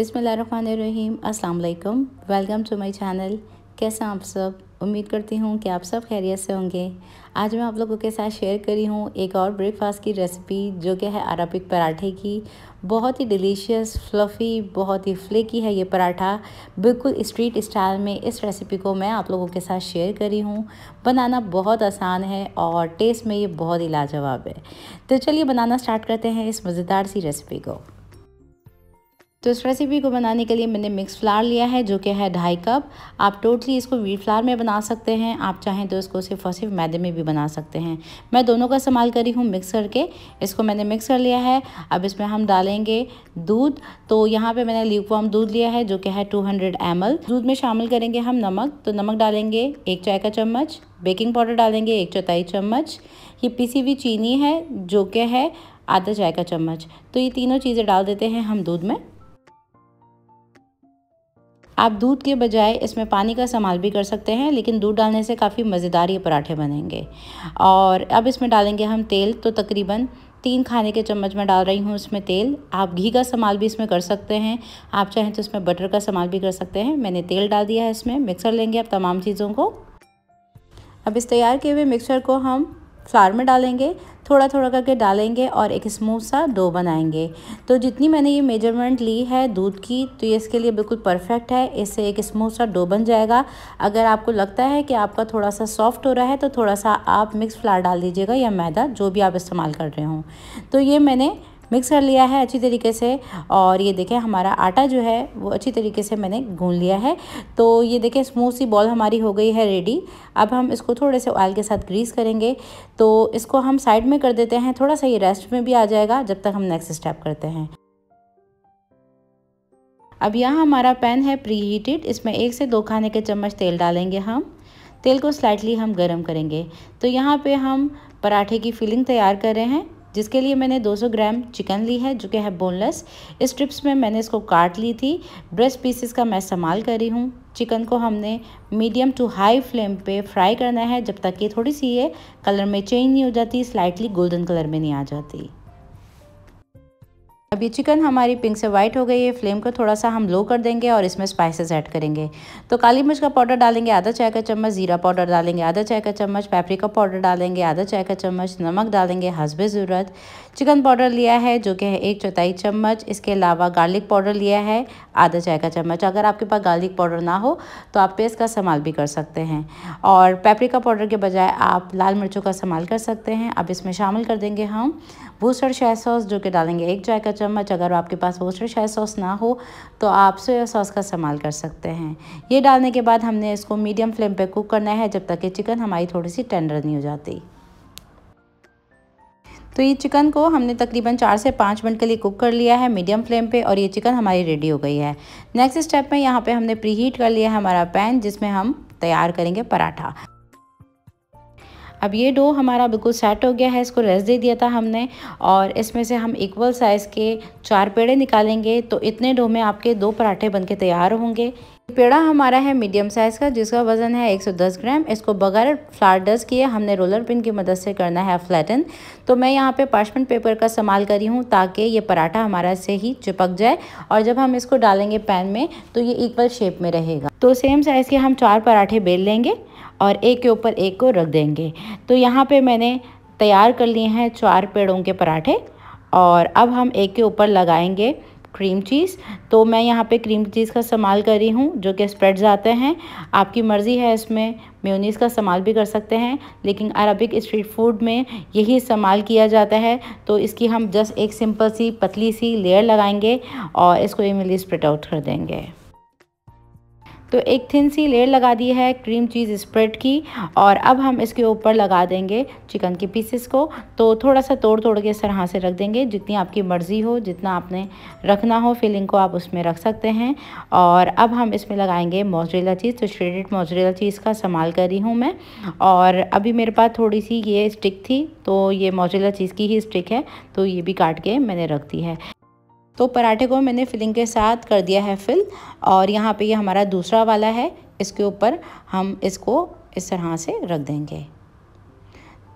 बिसमीम अस्सलाम welcome to my channel कैसे आप सब उम्मीद करती हूँ कि आप सब खैरियत से होंगे आज मैं आप लोगों के साथ शेयर करी हूँ एक और ब्रेकफास्ट की रेसिपी जो कि है अरबिक पराठे की बहुत ही डिलीशियस फ्लफ़ी बहुत ही फ्लेकी है ये पराठा बिल्कुल स्ट्रीट स्टाइल में इस रेसिपी को मैं आप लोगों के साथ शेयर करी हूँ बनाना बहुत आसान है और टेस्ट में ये बहुत ही लाजवाब है तो चलिए बनाना स्टार्ट करते हैं इस मज़ेदार सी रेसिपी को तो इस रेसिपी को बनाने के लिए मैंने मिक्स फ्लावर लिया है जो कि है ढाई कप आप टोटली इसको वीट फ्लावर में बना सकते हैं आप चाहें तो इसको सिर्फ और सिर्फ मैदे में भी बना सकते हैं मैं दोनों का इस्तेमाल करी हूँ मिक्स करके इसको मैंने मिक्स कर लिया है अब इसमें हम डालेंगे दूध तो यहाँ पर मैंने ल्यूकवाम दूध लिया है जो कि है टू हंड्रेड दूध में शामिल करेंगे हम नमक तो नमक डालेंगे एक चाय का चम्मच बेकिंग पाउडर डालेंगे एक चौथाई चम्मच ये पीसी हुई चीनी है जो कि है आधा चाय का चम्मच तो ये तीनों चीज़ें डाल देते हैं हम दूध में आप दूध के बजाय इसमें पानी का इस्तेमाल भी कर सकते हैं लेकिन दूध डालने से काफ़ी मज़ेदार ये पराठे बनेंगे और अब इसमें डालेंगे हम तेल तो तकरीबन तीन खाने के चम्मच में डाल रही हूँ इसमें तेल आप घी का इस्तेमाल भी इसमें कर सकते हैं आप चाहें तो इसमें बटर का इस्तेमाल भी कर सकते हैं मैंने तेल डाल दिया है इसमें मिक्सर लेंगे आप तमाम चीज़ों को अब इस तैयार किए हुए मिक्सर को हम फ्लावर में डालेंगे थोड़ा थोड़ा करके डालेंगे और एक स्मूथ सा डो बनाएंगे तो जितनी मैंने ये मेजरमेंट ली है दूध की तो ये इसके लिए बिल्कुल परफेक्ट है इससे एक स्मूथ सा डो बन जाएगा अगर आपको लगता है कि आपका थोड़ा सा सॉफ्ट हो रहा है तो थोड़ा सा आप मिक्स फ्लावर डाल दीजिएगा या मैदा जो भी आप इस्तेमाल कर रहे हो तो ये मैंने मिक्स कर लिया है अच्छी तरीके से और ये देखें हमारा आटा जो है वो अच्छी तरीके से मैंने गूँध लिया है तो ये देखें स्मूथ सी बॉल हमारी हो गई है रेडी अब हम इसको थोड़े से ऑयल के साथ ग्रीस करेंगे तो इसको हम साइड में कर देते हैं थोड़ा सा ये रेस्ट में भी आ जाएगा जब तक हम नेक्स्ट स्टेप करते हैं अब यहाँ हमारा पैन है प्री हीटेड इसमें एक से दो खाने के चम्मच तेल डालेंगे हम तेल को स्लाइटली हम गरम करेंगे तो यहाँ पे हम पराठे की फिलिंग तैयार कर रहे हैं जिसके लिए मैंने 200 ग्राम चिकन ली है जो कि है बोनलेस इस स्ट्रिप्स में मैंने इसको काट ली थी ब्रेस्ट पीसेस का मैं इस्तेमाल करी हूँ चिकन को हमने मीडियम टू हाई फ्लेम पे फ्राई करना है जब तक कि थोड़ी सी ये कलर में चेंज नहीं हो जाती स्लाइटली गोल्डन कलर में नहीं आ जाती अभी चिकन हमारी पिंक से वाइट हो गई है फ्लेम को थोड़ा सा हम लो कर देंगे और इसमें स्पाइसेस ऐड करेंगे तो काली मिर्च का पाउडर डालेंगे आधा चाय का चम्मच जीरा पाउडर डालेंगे आधा चाय का चम्मच पैप्रिका पाउडर डालेंगे आधा चाय का चम्मच नमक डालेंगे हसबे ज़रूरत चिकन पाउडर लिया है जो कि है एक चौथाई चम्मच इसके अलावा गार्लिक पाउडर लिया है आधा चाय का चम्मच अगर आपके पास गार्लिक पाउडर ना हो तो आप पेस्ट का इस्तेमाल भी कर सकते हैं और पैप्रिका पाउडर के बजाय आप लाल मिर्चों का इस्तेमाल कर सकते हैं अब इसमें शामिल कर देंगे हम बूस्टर शाय सॉस जो कि डालेंगे एक चाय का चम्मच अगर आपके पास बूस्टर शाय सॉस ना हो तो आप सोया सॉस का इस्तेमाल कर सकते हैं ये डालने के बाद हमने इसको मीडियम फ्लेम पर कुक करना है जब तक कि चिकन हमारी थोड़ी सी टेंडर नहीं हो जाती तो ये चिकन को हमने तकरीबन चार से पाँच मिनट के लिए कुक कर लिया है मीडियम फ्लेम पे और ये चिकन हमारी रेडी हो गई है नेक्स्ट स्टेप में यहाँ पे हमने प्री हीट कर लिया है हमारा पैन जिसमें हम तैयार करेंगे पराठा अब ये डो हमारा बिल्कुल सेट हो गया है इसको रेस्ट दे दिया था हमने और इसमें से हम इक्वल साइज़ के चार पेड़े निकालेंगे तो इतने डो में आपके दो पराठे बन के तैयार होंगे पेड़ा हमारा है मीडियम साइज़ का जिसका वज़न है 110 ग्राम इसको बगैर फ्लार डस्ट किए हमने रोलर पिन की मदद से करना है फ्लैटन तो मैं यहाँ पे पार्चमेंट पेपर का इस्तेमाल करी हूँ ताकि ये पराठा हमारा से ही चिपक जाए और जब हम इसको डालेंगे पैन में तो ये इक्वल शेप में रहेगा तो सेम साइज़ के हम चार पराठे बेल लेंगे और एक के ऊपर एक को रख देंगे तो यहाँ पे मैंने तैयार कर लिए हैं चार पेड़ों के पराठे और अब हम एक के ऊपर लगाएंगे क्रीम चीज़ तो मैं यहाँ पे क्रीम चीज़ का इस्तेमाल कर रही हूँ जो कि स्प्रेड जाते हैं आपकी मर्ज़ी है इसमें म्यूनीस का इस्तेमाल भी कर सकते हैं लेकिन अरबिक स्ट्रीट फूड में यही इस्तेमाल किया जाता है तो इसकी हम जस्ट एक सिंपल सी पतली सी लेयर लगाएंगे और इसको इमली स्प्रेड आउट कर देंगे तो एक थिन सी लेयर लगा दी है क्रीम चीज़ स्प्रेड की और अब हम इसके ऊपर लगा देंगे चिकन के पीसेस को तो थोड़ा सा तोड़ तोड़ के इस तरह से रख देंगे जितनी आपकी मर्ज़ी हो जितना आपने रखना हो फिलिंग को आप उसमें रख सकते हैं और अब हम इसमें लगाएंगे मोजरेला चीज़ तो श्रेडेड मोजरेला चीज़ का इस्तेमाल कर रही हूँ मैं और अभी मेरे पास थोड़ी सी ये स्टिक थी तो ये मोजरेला चीज़ की ही स्टिक है तो ये भी काट के मैंने रख दी है तो पराठे को मैंने फिलिंग के साथ कर दिया है फिल और यहाँ पे ये यह हमारा दूसरा वाला है इसके ऊपर हम इसको इस तरह से रख देंगे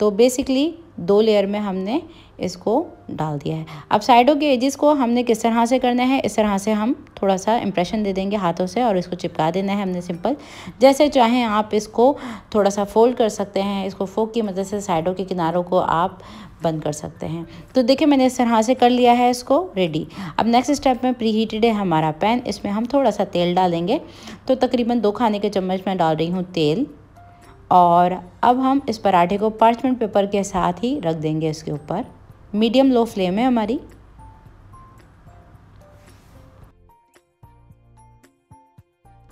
तो बेसिकली दो लेयर में हमने इसको डाल दिया है अब साइडों के एजिस को हमने किस तरह से करना है इस तरह से हम थोड़ा सा इंप्रेशन दे देंगे हाथों से और इसको चिपका देना है हमने सिंपल जैसे चाहें आप इसको थोड़ा सा फोल्ड कर सकते हैं इसको फोक की मदद से साइडों के किनारों को आप बंद कर सकते हैं तो देखिए मैंने इस तरह से कर लिया है इसको रेडी अब नेक्स्ट स्टेप में प्री हीटेड है हमारा पैन इसमें हम थोड़ा सा तेल डालेंगे तो तकरीबन दो खाने के चम्मच मैं डाल रही हूँ तेल और अब हम इस पराठे को पार्चमेंट पेपर के साथ ही रख देंगे इसके ऊपर मीडियम लो फ्लेम है हमारी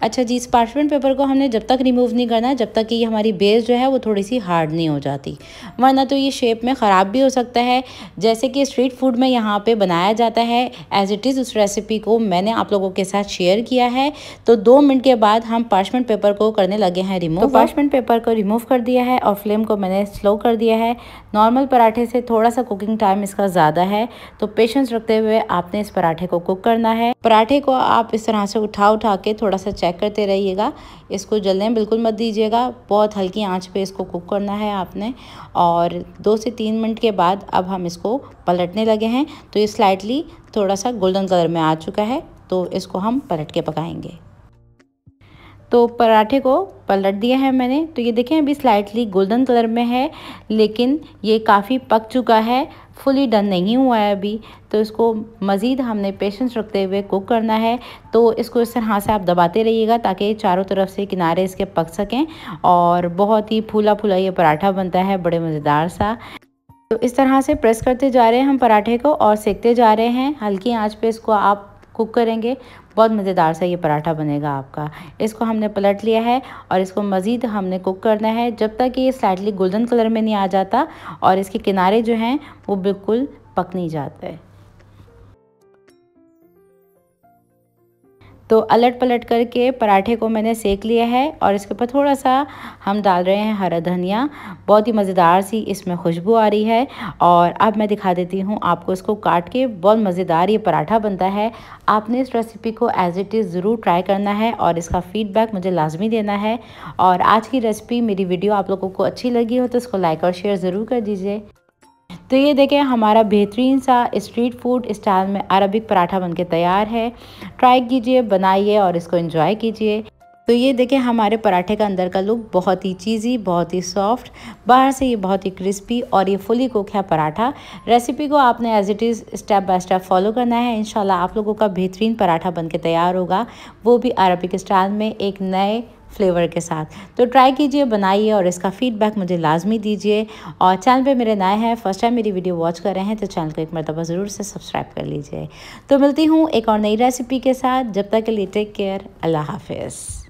अच्छा जी इस पार्चमेंट पेपर को हमने जब तक रिमूव नहीं करना है जब तक कि ये हमारी बेस जो है वो थोड़ी सी हार्ड नहीं हो जाती वरना तो ये शेप में ख़राब भी हो सकता है जैसे कि स्ट्रीट फूड में यहाँ पे बनाया जाता है एज इट इज़ उस रेसिपी को मैंने आप लोगों के साथ शेयर किया है तो दो मिनट के बाद हम पार्चमेंट पेपर को करने लगे हैं रिमूव तो पार्चमेंट पेपर को रिमूव कर दिया है और फ्लेम को मैंने स्लो कर दिया है नॉर्मल पराठे से थोड़ा सा कुकिंग टाइम इसका ज़्यादा है तो पेशेंस रखते हुए आपने इस पराठे को कुक करना है पराठे को आप इस तरह से उठा उठा के थोड़ा सा चेक चेक करते रहिएगा इसको जलने बिल्कुल मत दीजिएगा बहुत हल्की आंच पे इसको कुक करना है आपने और दो से तीन मिनट के बाद अब हम इसको पलटने लगे हैं तो ये स्लाइटली थोड़ा सा गोल्डन कलर में आ चुका है तो इसको हम पलट के पकाएंगे तो पराठे को पलट दिया है मैंने तो ये देखें अभी स्लाइटली गोल्डन कलर में है लेकिन ये काफ़ी पक चुका है फुली डन नहीं हुआ है अभी तो इसको मज़ीद हमने पेशेंस रखते हुए कुक करना है तो इसको इस तरह से आप दबाते रहिएगा ताकि चारों तरफ से किनारे इसके पक सकें और बहुत ही फूला फूला ये पराठा बनता है बड़े मज़ेदार सा तो इस तरह से प्रेस करते जा रहे हैं हम पराठे को और सेकते जा रहे हैं हल्की आँच पर इसको आप कुक करेंगे बहुत मज़ेदार सा ये पराठा बनेगा आपका इसको हमने पलट लिया है और इसको मज़ीद हमने कुक करना है जब तक ये स्लाइटली गोल्डन कलर में नहीं आ जाता और इसके किनारे जो हैं वो बिल्कुल पक नहीं जाते तो अलट पलट करके पराठे को मैंने सेक लिया है और इसके ऊपर थोड़ा सा हम डाल रहे हैं हरा धनिया बहुत ही मज़ेदार सी इसमें खुशबू आ रही है और अब मैं दिखा देती हूँ आपको इसको काट के बहुत मज़ेदार ये पराठा बनता है आपने इस रेसिपी को एज इट इज़ ज़रूर ट्राई करना है और इसका फ़ीडबैक मुझे लाजमी देना है और आज की रेसिपी मेरी वीडियो आप लोगों को अच्छी लगी हो तो इसको लाइक और शेयर ज़रूर कर दीजिए तो ये देखें हमारा बेहतरीन सा स्ट्रीट फूड स्टाइल में अरबिक पराठा बनके तैयार है ट्राई कीजिए बनाइए और इसको इन्जॉय कीजिए तो ये देखें हमारे पराठे का अंदर का लुक बहुत ही चीज़ी बहुत ही सॉफ्ट बाहर से ये बहुत ही क्रिस्पी और ये फुली कुक है पराठा रेसिपी को आपने as it is step by step follow करना है इन आप लोगों का बेहतरीन पराठा बन के तैयार होगा वो भी अरबिक स्टाइल में एक नए फ्लेवर के साथ तो ट्राई कीजिए बनाइए और इसका फीडबैक मुझे लाजमी दीजिए और चैनल पे मेरे नए हैं फर्स्ट टाइम मेरी वीडियो वॉच कर रहे हैं तो चैनल को एक मरतबा ज़रूर से सब्सक्राइब कर लीजिए तो मिलती हूँ एक और नई रेसिपी के साथ जब तक के लिए टेक केयर अल्लाह हाफिज़